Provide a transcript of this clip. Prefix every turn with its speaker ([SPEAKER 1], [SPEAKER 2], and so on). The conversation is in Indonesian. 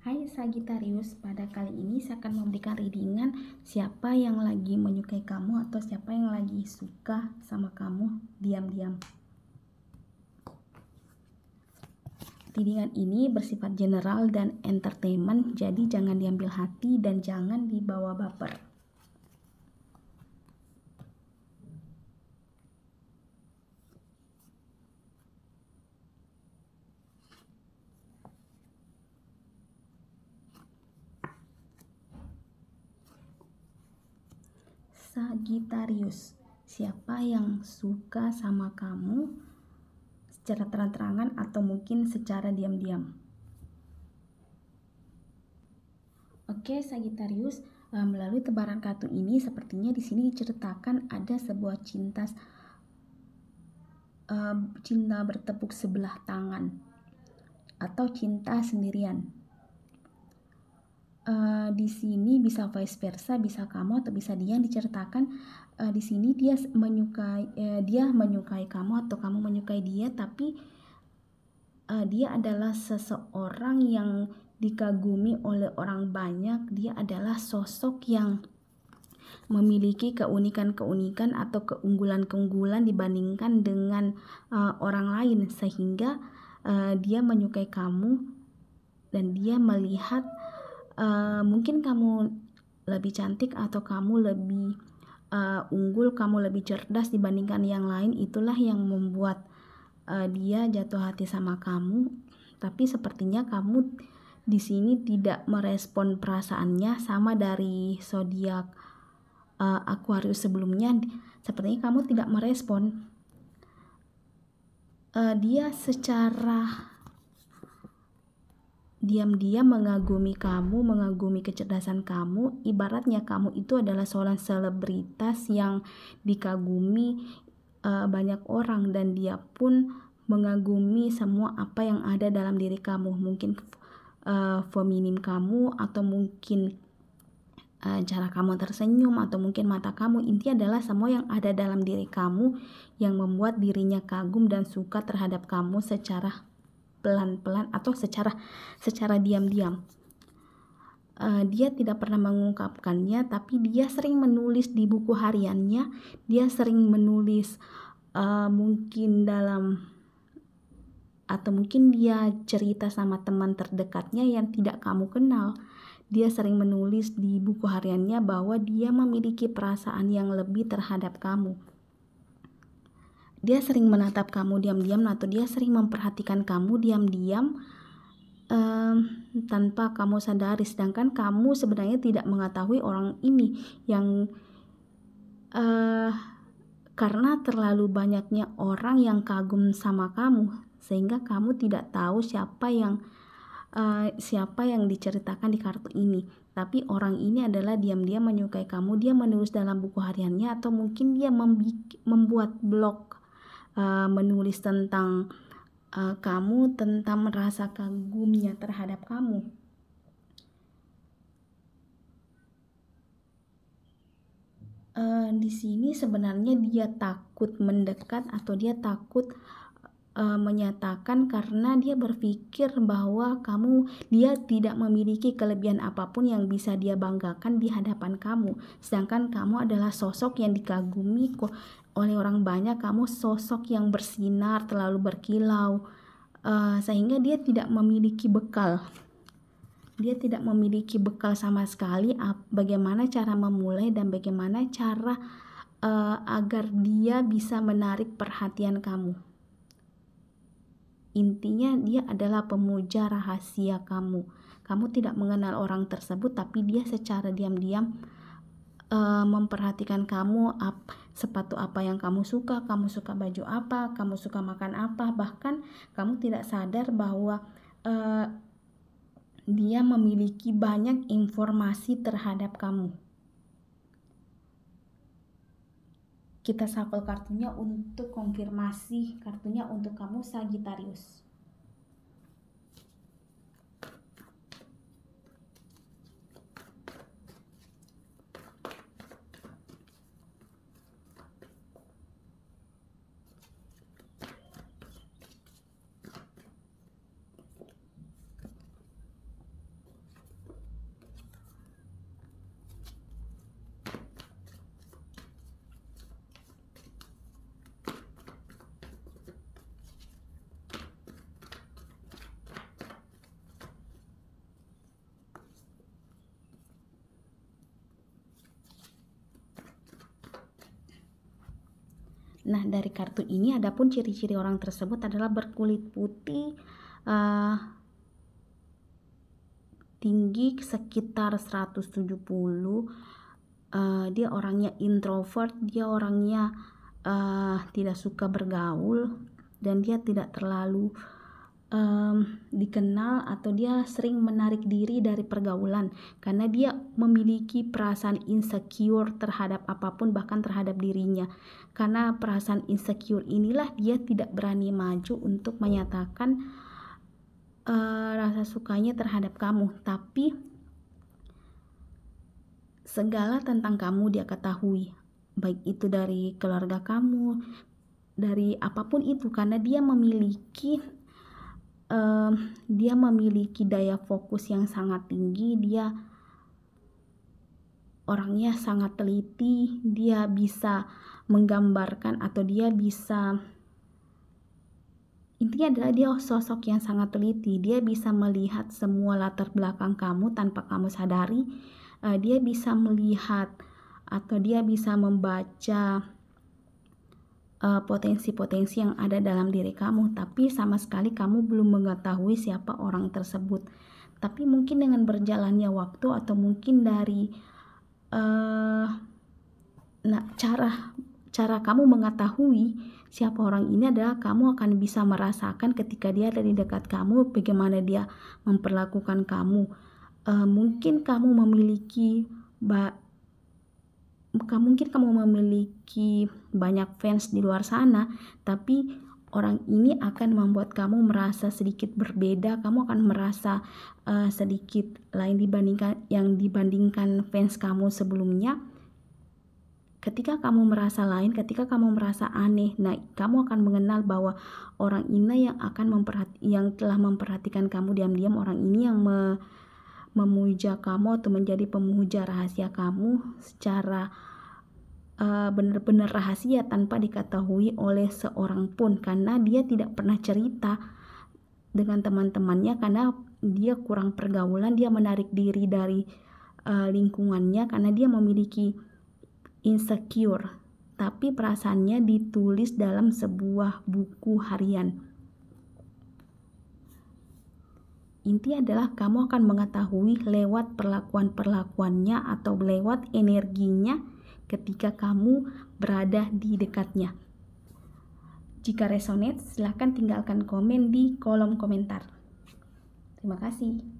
[SPEAKER 1] Hai Sagitarius, pada kali ini saya akan memberikan readingan siapa yang lagi menyukai kamu atau siapa yang lagi suka sama kamu diam-diam. Readingan ini bersifat general dan entertainment, jadi jangan diambil hati dan jangan dibawa baper. Sagittarius. Siapa yang suka sama kamu secara terang-terangan atau mungkin secara diam-diam? Oke, Sagittarius, e, melalui tebaran kartu ini sepertinya di sini diceritakan ada sebuah cinta e, cinta bertepuk sebelah tangan atau cinta sendirian. Eh, di sini bisa vice versa, bisa kamu atau bisa dia yang diceritakan uh, di sini dia menyukai uh, dia menyukai kamu atau kamu menyukai dia, tapi uh, dia adalah seseorang yang dikagumi oleh orang banyak. Dia adalah sosok yang memiliki keunikan-keunikan atau keunggulan-keunggulan dibandingkan dengan uh, orang lain sehingga uh, dia menyukai kamu dan dia melihat Eh, mungkin kamu lebih cantik atau kamu lebih uh, unggul, kamu lebih cerdas dibandingkan yang lain, itulah yang membuat uh, dia jatuh hati sama kamu. Tapi sepertinya kamu di sini tidak merespon perasaannya sama dari zodiak uh, Aquarius sebelumnya. Sepertinya kamu tidak merespon. Uh, dia secara diam-diam mengagumi kamu, mengagumi kecerdasan kamu, ibaratnya kamu itu adalah seorang selebritas yang dikagumi uh, banyak orang dan dia pun mengagumi semua apa yang ada dalam diri kamu. Mungkin uh, feminim kamu atau mungkin eh, cara kamu tersenyum atau mungkin mata kamu. Inti adalah semua yang ada dalam diri kamu yang membuat dirinya kagum dan suka terhadap kamu secara pelan-pelan atau secara secara diam-diam. Uh, dia tidak pernah mengungkapkannya, tapi dia sering menulis di buku hariannya. Dia sering menulis uh, mungkin dalam atau mungkin dia cerita sama teman terdekatnya yang tidak kamu kenal. Dia sering menulis di buku hariannya bahwa dia memiliki perasaan yang lebih terhadap kamu dia sering menatap kamu diam-diam atau dia sering memperhatikan kamu diam-diam um, tanpa kamu sadari sedangkan kamu sebenarnya tidak mengetahui orang ini yang uh, karena terlalu banyaknya orang yang kagum sama kamu sehingga kamu tidak tahu siapa yang uh, siapa yang diceritakan di kartu ini tapi orang ini adalah diam-diam menyukai kamu dia menulis dalam buku hariannya atau mungkin dia membuat blog Eh, menulis tentang uh, kamu, tentang merasa kagumnya terhadap kamu. Uh, di sini sebenarnya dia takut mendekat atau dia takut uh, menyatakan karena dia berpikir bahwa kamu dia tidak memiliki kelebihan apapun yang bisa dia banggakan di hadapan kamu sedangkan kamu adalah sosok yang dikagumi oleh orang banyak kamu sosok yang bersinar terlalu berkilau uh, sehingga dia tidak memiliki bekal dia tidak memiliki bekal sama sekali bagaimana cara memulai dan bagaimana cara uh, agar dia bisa menarik perhatian kamu Intinya dia adalah pemuja rahasia kamu. Kamu tidak mengenal orang tersebut tapi dia secara diam-diam uh, memperhatikan kamu ap, sepatu apa yang kamu suka, kamu suka baju apa, kamu suka makan apa, bahkan kamu tidak sadar bahwa uh, dia memiliki banyak informasi terhadap kamu. kita shuffle kartunya untuk konfirmasi kartunya untuk kamu Sagittarius Nah, dari kartu ini adapun ciri-ciri orang tersebut adalah berkulit putih uh, tinggi sekitar 170 uh, eh, dia orangnya introvert, dia orangnya uh, tidak suka bergaul dan dia tidak terlalu um, dikenal atau dia sering menarik diri dari pergaulan karena dia memiliki perasaan insecure terhadap apapun bahkan terhadap dirinya karena perasaan insecure inilah dia tidak berani maju untuk menyatakan uh, rasa sukanya terhadap kamu tapi segala tentang kamu dia ketahui baik itu dari keluarga kamu dari apapun itu karena dia memiliki um, dia memiliki daya fokus yang sangat tinggi dia orangnya sangat teliti dia bisa menggambarkan atau dia bisa intinya adalah dia sosok yang sangat teliti dia bisa melihat semua latar belakang kamu tanpa kamu sadari uh, dia bisa melihat atau dia bisa membaca Eh, potensi-potensi yang ada dalam diri kamu, tapi sama sekali kamu belum mengetahui siapa orang tersebut. Tapi mungkin dengan berjalannya waktu atau mungkin dari uh, nah cara cara kamu mengetahui siapa orang ini adalah kamu akan bisa merasakan ketika dia ada di dekat kamu bagaimana dia memperlakukan kamu. Uh, mungkin kamu memiliki mungkin kamu memiliki banyak fans di luar sana, tapi orang ini akan membuat kamu merasa sedikit berbeda, kamu akan merasa uh, sedikit lain dibandingkan yang dibandingkan fans kamu sebelumnya. Ketika kamu merasa lain, ketika kamu merasa aneh, nah kamu akan mengenal bahwa orang ini yang akan memperhati yang telah memperhatikan kamu diam-diam, orang ini yang me, memuja kamu atau menjadi pemuja rahasia kamu secara benar eh, benar-benar rahasia tanpa diketahui oleh seorang pun karena dia tidak pernah cerita dengan teman-temannya karena dia kurang pergaulan dia menarik diri dari uh, lingkungannya karena dia memiliki insecure tapi perasaannya ditulis dalam sebuah buku harian Inti adalah kamu akan mengetahui lewat perlakuan-perlakuannya atau lewat energinya ketika kamu berada di dekatnya. Jika resonate, silahkan tinggalkan komen di kolom komentar. Terima kasih.